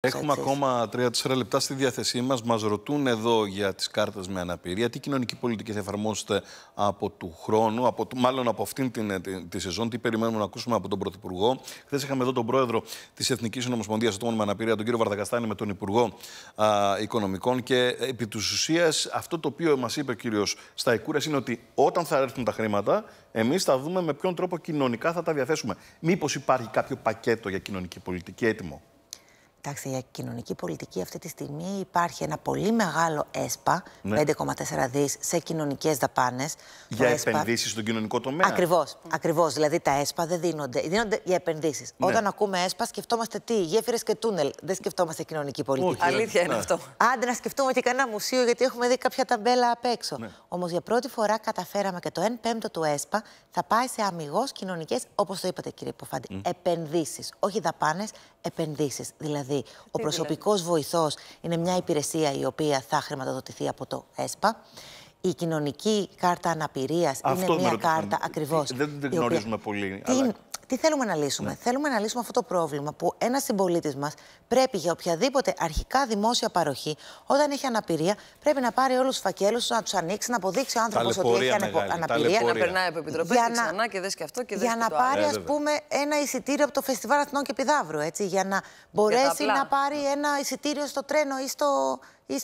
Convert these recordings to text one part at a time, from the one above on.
εχουμε Έτσι. ακόμα 3-4 λεπτά στη διάθεσή μας. Μας ρωτούν εδώ για τις κάρτες με αναπηρία. Τι κοινωνική πολιτική θα εφαρμόσετε από του χρόνου, από, μάλλον από αυτήν την, ε, τη σεζόν. Τι περιμένουμε να ακούσουμε από τον Πρωθυπουργό. Χθες είχαμε εδώ τον πρόεδρο της Εθνικής Ομοσπονδία Ατόμων με Αναπηρία, τον κύριο Βαρδακαστάνη, με τον Υπουργό α, Οικονομικών. Και ε, επί της ουσίας αυτό το οποίο μας είπε ο κύριος Σταϊκούρας είναι ότι όταν θα έρθουν τα χρήματα, εμείς θα δούμε με ποιον τρόπο κοινωνικά θα τα διαθέσουμε. Μήπως υπάρχει κάποιο πακέτο για κοινωνική πολιτική έτοιμο. Εντάξει, για κοινωνική πολιτική αυτή τη στιγμή υπάρχει ένα πολύ μεγάλο ΕΣΠΑ, ναι. 5,4 δις σε κοινωνικές δαπάνες Για επενδύσεις στον κοινωνικό τομέα. Ακριβώς, mm. ακριβώς. Δηλαδή τα ΕΣΠΑ δεν δίνονται, δίνονται για επενδύσεις. Ναι. Όταν ακούμε ΕΣΠΑ σκεφτόμαστε τι, γέφυρες και τούνελ. Δεν σκεφτόμαστε κοινωνική πολιτική. Όχι, Αλήθεια ναι. αυτό. Άντε να σκεφτούμε και κανένα μουσείο γιατί έχουμε δει κάποια ταμπέλα απ' έξω. Ναι. Όμως για πρώτη φορά καταφέραμε και το 1 πέμπτο του ΕΣΠΑ θα πάει σε αμυγός κοινωνικές, όπως το είπατε κύριε Ποφάντη, mm. Επενδύσεις. Όχι δαπάνες επενδύσεις. Δηλαδή Δηλαδή, ο προσωπικός βοηθός είναι μια υπηρεσία η οποία θα χρηματοδοτηθεί από το ΕΣΠΑ. Η κοινωνική κάρτα αναπηρίας είναι μια κάρτα ακριβώς. Ε, δεν την γνωρίζουμε πολύ. Αλλά τι θέλουμε να λύσουμε. Ναι. Θέλουμε να λύσουμε αυτό το πρόβλημα που ένας συμπολίτης μας πρέπει για οποιαδήποτε αρχικά δημόσια παροχή, όταν έχει αναπηρία, πρέπει να πάρει όλους τους φακέλους, να τους ανοίξει, να αποδείξει ο άνθρωπος ότι έχει αναπηρία. Να περνάει από επιτροπές και ξανά και δες και αυτό και δε. Για να πάρει, ε, ας πούμε, ένα εισιτήριο από το Φεστιβάλ Αθηνών και Πιδαύρου. Έτσι, για να μπορέσει να πάρει ναι. ένα εισιτήριο στο τρένο ή στο. Ή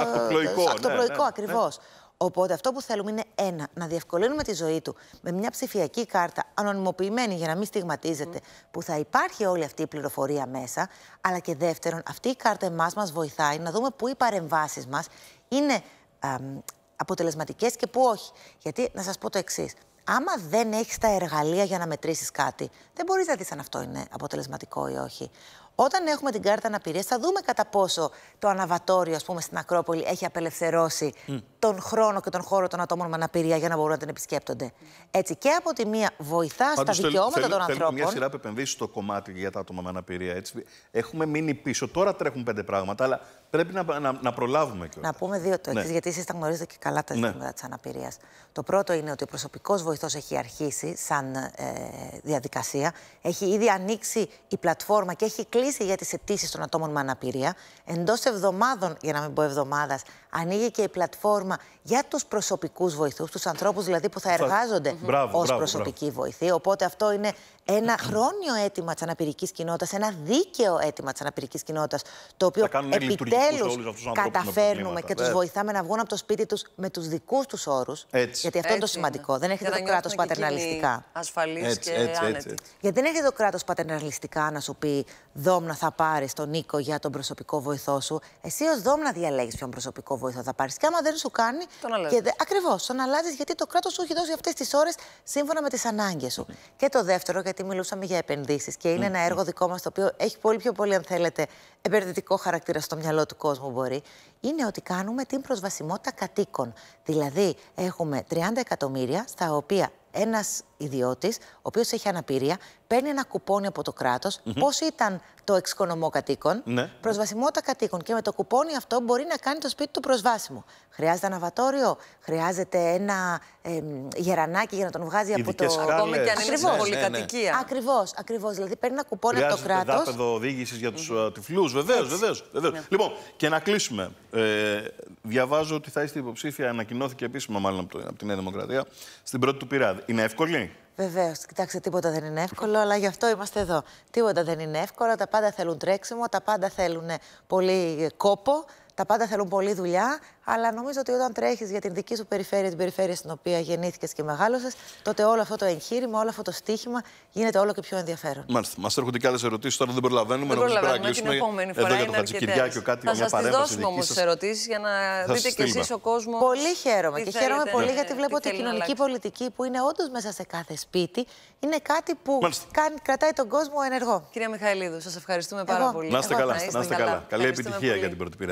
ακτοπλοϊκό, ε, ναι, ακριβώς. Οπότε αυτό που θέλουμε είναι ένα, να διευκολύνουμε τη ζωή του με μια ψηφιακή κάρτα, ανωνυμοποιημένη για να μην στιγματίζεται, που θα υπάρχει όλη αυτή η πληροφορία μέσα. Αλλά και δεύτερον, αυτή η κάρτα εμάς μας βοηθάει να δούμε πού οι παρεμβάσεις μας είναι αποτελεσματικές και που όχι. Γιατί να σας πω το εξής. Άμα δεν έχεις τα εργαλεία για να μετρήσεις κάτι, δεν μπορείς να δεις αν αυτό είναι αποτελεσματικό ή όχι. Όταν έχουμε την κάρτα αναπηρίας, θα δούμε κατά πόσο το αναβατόριο, ας πούμε, στην Ακρόπολη έχει απελευθερώσει τον χρόνο και τον χώρο των ατόμων με αναπηρία για να μπορούν να την επισκέπτονται. Έτσι και από τη μία βοηθά Πάντως, στα δικαιώματα θέλ, των θέλ, ανθρώπων. Θέλουμε μια βοηθα στα δικαιωματα των ανθρωπων θελουμε επενδύσεις στο κομμάτι για τα άτομα με αναπηρία. Έτσι. Έχουμε μείνει πίσω. Τώρα τρέχουν πέντε πράγματα, αλλά πρέπει να, να, να προλάβουμε κιόλας. Να πούμε δύο το ναι. γιατί εσείς τα γνωρίζετε και καλά τα ναι. ζητήματα ναι. της αναπηρίας. Το πρώτο είναι ότι ο προσωπικός βοηθός έχει αρχίσει σαν ε, διαδικασία. Έχει ήδη ανοίξει η πλατφόρμα και έχει κλείσει για τις αιτήσεις των ατόμων με αναπηρία. Εντός εβδομάδων, για να μην πω εβδομάδας, ανοίγει και η πλατφόρμα για τους προσωπικούς βοηθούς, τους ανθρώπους δηλαδή που θα εργάζονται ω προσωπικοί βοηθοί. Οπότε αυτό είναι ένα χρόνιο αίτημα της αναπηρικής κοινότητας, ένα δίκαιο αίτημα της αναπηρικής κοινότητας, το οποίο επιτέλου καταφέρνουμε και τους βοηθάμε να βγουν από το σπίτι τους με τους δικούς τους όρους. Γιατί αυτό είναι το σημαντικό. Είναι. Δεν έχετε το κράτο πατερναλιστικά. Ασφαλή και έτσι, άνετη. Γιατί δεν έχετε το κράτος πατερναλιστικά να σου πει Δόμνα, θα πάρεις τον Νίκο για τον προσωπικό βοηθό σου. Εσύ ως Δόμνα διαλέγεις ποιον προσωπικό βοηθό θα πάρεις. Και άμα δεν σου κάνει. Ακριβώς. Τον αλλάζεις γιατί το κράτος σου έχει δώσει αυτές τις ώρες σύμφωνα με τις ανάγκες σου. Και το δεύτερο, γιατί γιατί μιλούσαμε για επενδύσεις και είναι ναι. ένα έργο δικό μας το οποίο έχει πολύ πιο πολύ, αν θέλετε, επενδυτικό χαρακτήρα στο μυαλό του κόσμου μπορεί. Είναι ότι κάνουμε την προσβασιμότητα κατοίκων. Δηλαδή, έχουμε 30 εκατομμύρια στα οποία ένας ιδιώτης, ο οποίος έχει αναπηρία, παίρνει ένα κουπόνι από το κράτος. Mm Πώς ήταν το εξοικονομό κατοίκων, ναι. προσβασιμότητα κατοίκων. Και με το κουπόνι αυτό μπορεί να κάνει το σπίτι του προσβάσιμο. Χρειάζεται ένα βατόριο, χρειάζεται ένα γερανάκι για να τον βγάζει από το. Ακόμη και αν είναι πολυκατοικία. Ναι, ναι. Ακριβώς, ακριβώς. Δηλαδή παίρνει ένα κουπόνι από το κράτο. Ένα δάπεδο οδήγησης για τους mm -hmm. τυφλούς, βεβαίως, βεβαίω. Ναι. Λοιπόν, και να κλείσουμε. Ε, διαβάζω ότι θα είστε υποψήφια, ανακοινώθηκε επίσημα μάλλον από την Νέα Δημοκρατία, στην πρώτη του πειράδη. Είναι εύκολη. Βεβαίως, κοιτάξτε, τίποτα δεν είναι εύκολο, αλλά γι' αυτό είμαστε εδώ. Τίποτα δεν είναι εύκολο, τα πάντα θέλουν τρέξιμο, τα πάντα θέλουν πολύ κόπο, τα πάντα θέλουν πολλή δουλειά, αλλά νομίζω ότι όταν τρέχεις για την δική σου περιφέρεια, την περιφέρεια στην οποία γεννήθηκες και μεγάλωσες, τότε όλο αυτό το εγχείρημα, όλο αυτό το στίχημα γίνεται όλο και πιο ενδιαφέρον. Μάλιστα. Μας έρχονται και άλλες ερωτήσεις, τώρα δεν προλαβαίνουμε. Δεν νομίζω πρέπει να κλείσουμε. Εδώ για το Χατζικυριάκιο κάτι Θα σα δώσουμε όμω ερωτήσεις για να δείτε κι εσείς ο κόσμος. Πολύ χαίρομαι και χαίρομαι πολύ γιατί βλέπω ότι η κοινωνική πολιτική που είναι όντως μέσα σε κάθε σπίτι είναι κάτι που κρατάει τον κόσμο ενεργό. Κυρία Μιχαηλίδου, σας ευχαριστούμε πάρα πολύ. Να είστε καλά. Καλή επιτυχία για την πρώτη